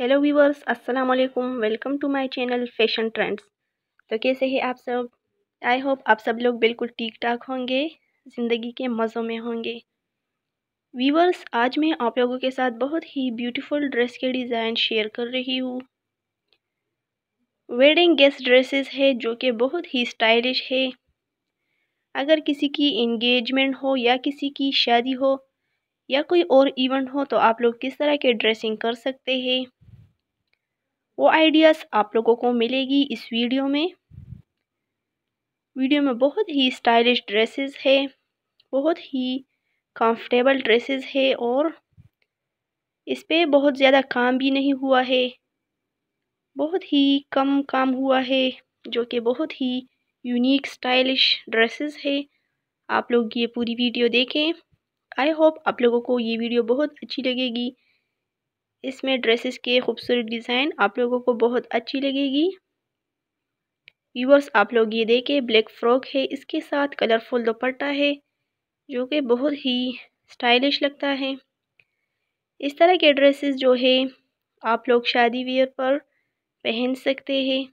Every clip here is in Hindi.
हेलो वीवर्स अस्सलाम वालेकुम welcome to my channel fashion trends तो कैसे हैं आप सब आई होप आप सब लोग बिल्कुल ठीक ठाक होंगे ज़िंदगी के मज़ों में होंगे वीवर्स आज मैं आप लोगों के साथ बहुत ही ब्यूटीफुल ड्रेस के डिज़ाइन शेयर कर रही हूँ वेडिंग गेस्ट ड्रेसेस है जो कि बहुत ही स्टाइलिश है अगर किसी की इंगेजमेंट हो या किसी की शादी हो या कोई और इवेंट हो तो आप लोग किस तरह के ड्रेसिंग कर सकते हैं वो आइडियाज़ आप लोगों को मिलेगी इस वीडियो में वीडियो में बहुत ही स्टाइलिश ड्रेसेस है बहुत ही कंफर्टेबल ड्रेसेस है और इस पर बहुत ज़्यादा काम भी नहीं हुआ है बहुत ही कम काम हुआ है जो कि बहुत ही यूनिक स्टाइलिश ड्रेसेस है आप लोग ये पूरी वीडियो देखें आई होप आप लोगों को ये वीडियो बहुत अच्छी लगेगी इसमें ड्रेसेस के खूबसूरत डिज़ाइन आप लोगों को बहुत अच्छी लगेगी व्यूवर्स आप लोग ये देखें ब्लैक फ्रॉक है इसके साथ कलरफुल दुपट्टा है जो कि बहुत ही स्टाइलिश लगता है इस तरह के ड्रेसेस जो है आप लोग शादी वियर पर पहन सकते हैं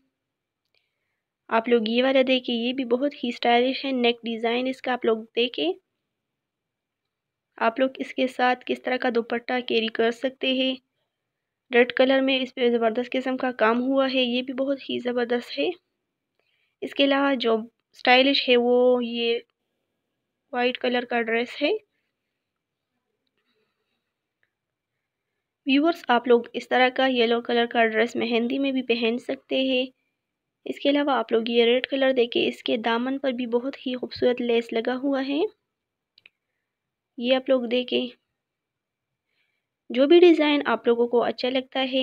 आप लोग ये वाला देखें ये भी बहुत ही स्टाइलिश है नेक डिज़ाइन इसका आप लोग देखें आप लोग इसके साथ किस तरह का दुपट्टा कैरी कर सकते हैं रेड कलर में इस पर ज़बरदस्त किस्म का काम हुआ है ये भी बहुत ही ज़बरदस्त है इसके अलावा जो स्टाइलिश है वो ये वाइट कलर का ड्रेस है व्यूवर्स आप लोग इस तरह का येलो कलर का ड्रेस मेहंदी में भी पहन सकते हैं इसके अलावा आप लोग ये रेड कलर देखें इसके दामन पर भी बहुत ही खूबसूरत लेस लगा हुआ है ये आप लोग देखें जो भी डिज़ाइन आप लोगों को अच्छा लगता है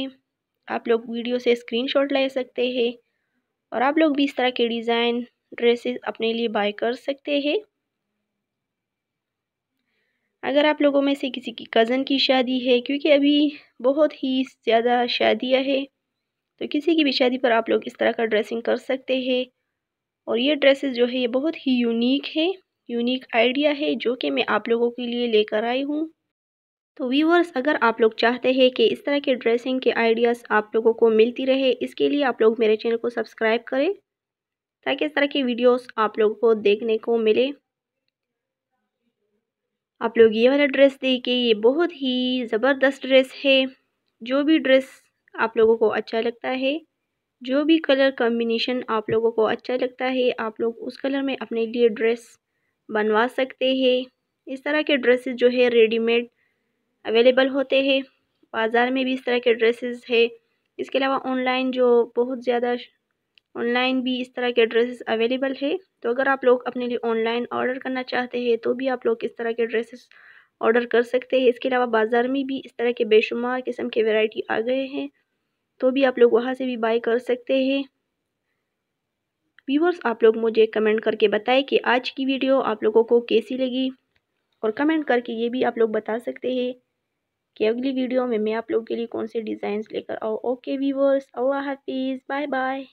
आप लोग वीडियो से स्क्रीनशॉट ले सकते हैं और आप लोग भी इस तरह के डिज़ाइन ड्रेसेस अपने लिए बाय कर सकते हैं अगर आप लोगों में से किसी की कज़न की शादी है क्योंकि अभी बहुत ही ज़्यादा शादियाँ है तो किसी की भी शादी पर आप लोग इस तरह का ड्रेसिंग कर सकते हैं और ये ड्रेसेस जो है ये बहुत ही यूनिक है यूनिक आइडिया है जो कि मैं आप लोगों के लिए लेकर आई हूँ तो व्यूवर्स अगर आप लोग चाहते हैं कि इस तरह के ड्रेसिंग के आइडियाज़ आप लोगों को मिलती रहे इसके लिए आप लोग मेरे चैनल को सब्सक्राइब करें ताकि इस तरह की वीडियोस आप लोगों को देखने को मिले आप लोग ये वाला ड्रेस देखिए ये बहुत ही ज़बरदस्त ड्रेस है जो भी ड्रेस आप लोगों को अच्छा लगता है जो भी कलर कॉम्बिनेशन आप लोगों को अच्छा लगता है आप लोग उस कलर में अपने लिए ड्रेस बनवा सकते हैं इस तरह के ड्रेसेस जो है रेडीमेड अवेलेबल होते हैं बाज़ार में भी इस तरह के ड्रेसेस है इसके अलावा ऑनलाइन जो बहुत ज़्यादा ऑनलाइन भी इस तरह के ड्रेसेस अवेलेबल है तो अगर आप लोग अपने लिए ऑनलाइन ऑर्डर करना चाहते हैं तो भी आप लोग इस तरह के ड्रेसेस ऑर्डर कर सकते हैं इसके अलावा बाज़ार में भी इस तरह के बेशुमार किस्म के वैरायटी आ गए हैं तो भी आप लोग वहाँ से भी बाई कर सकते हैं व्यूवर्स आप लोग मुझे कमेंट करके बताएं कि आज की वीडियो आप लोगों को कैसी लगी और कमेंट करके ये भी आप लोग बता सकते हैं कि अगली वीडियो में मैं आप लोगों के लिए कौन से डिजाइन लेकर आऊँ ओके वीवर्स अल्लाह हाफिज़ बाय बाय